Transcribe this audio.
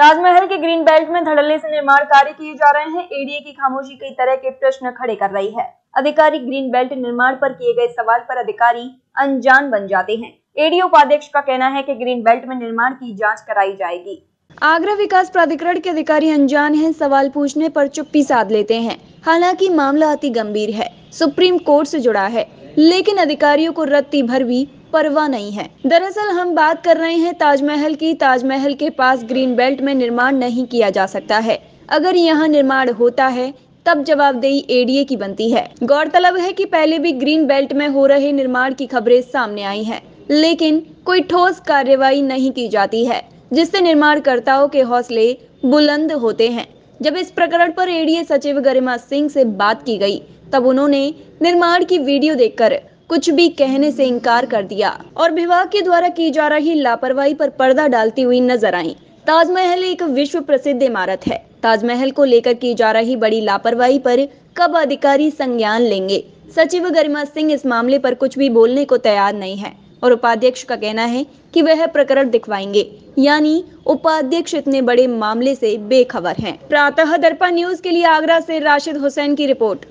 ताजमहल के green belt में धड़ल्ले से निर्माण कार्य किए जा रहे हैं एडीए की खामोशी कई तरह के प्रश्न खड़े कर रही है अधिकारी ग्रीन बेल्ट निर्माण पर किए गए सवाल पर अधिकारी अनजान बन जाते हैं एडीए उपाध्यक्ष का कहना है कि ग्रीन बेल्ट में निर्माण की जांच कराई जाएगी आगरा विकास प्राधिकरण के अधिकारी अनजान है सवाल पूछने पर चुप्पी साध लेते हैं हालांकि मामला अति गंभीर है सुप्रीम कोर्ट से जुड़ा है लेकिन अधिकारियों को रत्ती भर भी परवाह नहीं है दरअसल हम बात कर रहे हैं ताजमहल की ताजमहल के पास ग्रीन बेल्ट में निर्माण नहीं किया जा सकता है अगर यहाँ निर्माण होता है तब जवाबदेही एडीए की बनती है गौरतलब है कि पहले भी ग्रीन बेल्ट में हो रहे निर्माण की खबरें सामने आई हैं, लेकिन कोई ठोस कार्यवाही नहीं की जाती है जिससे निर्माणकर्ताओं के हौसले बुलंद होते हैं जब इस प्रकरण पर एडीए सचिव गरिमा सिंह से बात की गई तब उन्होंने निर्माण की वीडियो देखकर कुछ भी कहने से इनकार कर दिया और विभाग के द्वारा की जा रही लापरवाही पर पर्दा डालती हुई नजर आई ताजमहल एक विश्व प्रसिद्ध इमारत है ताजमहल को लेकर की जा रही बड़ी लापरवाही पर कब अधिकारी संज्ञान लेंगे सचिव गरिमा सिंह इस मामले पर कुछ भी बोलने को तैयार नहीं है और उपाध्यक्ष का कहना है कि वह प्रकरण दिखवाएंगे यानी उपाध्यक्ष इतने बड़े मामले से बेखबर हैं। प्रातः दर्पा न्यूज के लिए आगरा से राशिद हुसैन की रिपोर्ट